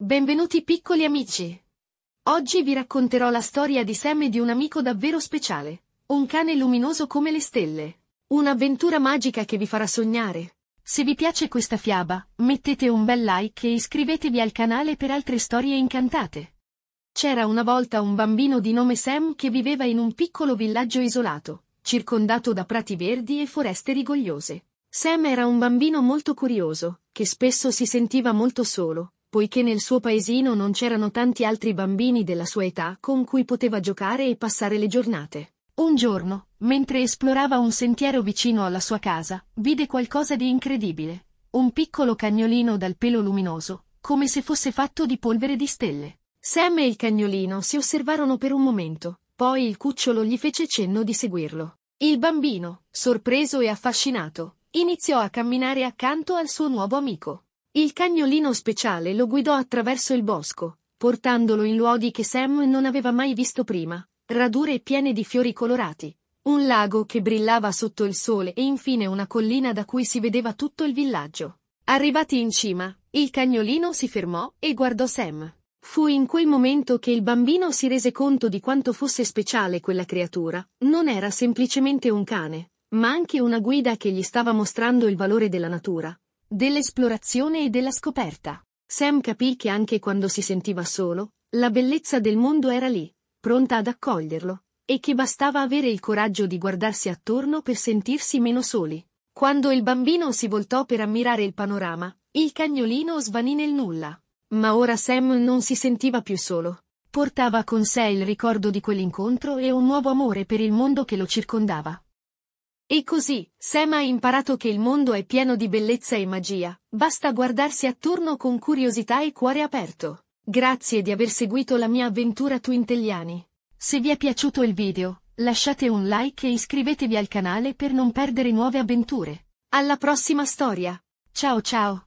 Benvenuti piccoli amici! Oggi vi racconterò la storia di Sam e di un amico davvero speciale, un cane luminoso come le stelle. Un'avventura magica che vi farà sognare. Se vi piace questa fiaba, mettete un bel like e iscrivetevi al canale per altre storie incantate. C'era una volta un bambino di nome Sam che viveva in un piccolo villaggio isolato, circondato da prati verdi e foreste rigogliose. Sam era un bambino molto curioso, che spesso si sentiva molto solo, poiché nel suo paesino non c'erano tanti altri bambini della sua età con cui poteva giocare e passare le giornate. Un giorno, mentre esplorava un sentiero vicino alla sua casa, vide qualcosa di incredibile. Un piccolo cagnolino dal pelo luminoso, come se fosse fatto di polvere di stelle. Sam e il cagnolino si osservarono per un momento, poi il cucciolo gli fece cenno di seguirlo. Il bambino, sorpreso e affascinato, iniziò a camminare accanto al suo nuovo amico. Il cagnolino speciale lo guidò attraverso il bosco, portandolo in luoghi che Sam non aveva mai visto prima, radure piene di fiori colorati, un lago che brillava sotto il sole e infine una collina da cui si vedeva tutto il villaggio. Arrivati in cima, il cagnolino si fermò e guardò Sam. Fu in quel momento che il bambino si rese conto di quanto fosse speciale quella creatura. Non era semplicemente un cane, ma anche una guida che gli stava mostrando il valore della natura, dell'esplorazione e della scoperta. Sam capì che anche quando si sentiva solo, la bellezza del mondo era lì, pronta ad accoglierlo, e che bastava avere il coraggio di guardarsi attorno per sentirsi meno soli. Quando il bambino si voltò per ammirare il panorama, il cagnolino svanì nel nulla. Ma ora Sam non si sentiva più solo. Portava con sé il ricordo di quell'incontro e un nuovo amore per il mondo che lo circondava. E così, Sam ha imparato che il mondo è pieno di bellezza e magia, basta guardarsi attorno con curiosità e cuore aperto. Grazie di aver seguito la mia avventura Twintelliani. Se vi è piaciuto il video, lasciate un like e iscrivetevi al canale per non perdere nuove avventure. Alla prossima storia! Ciao ciao!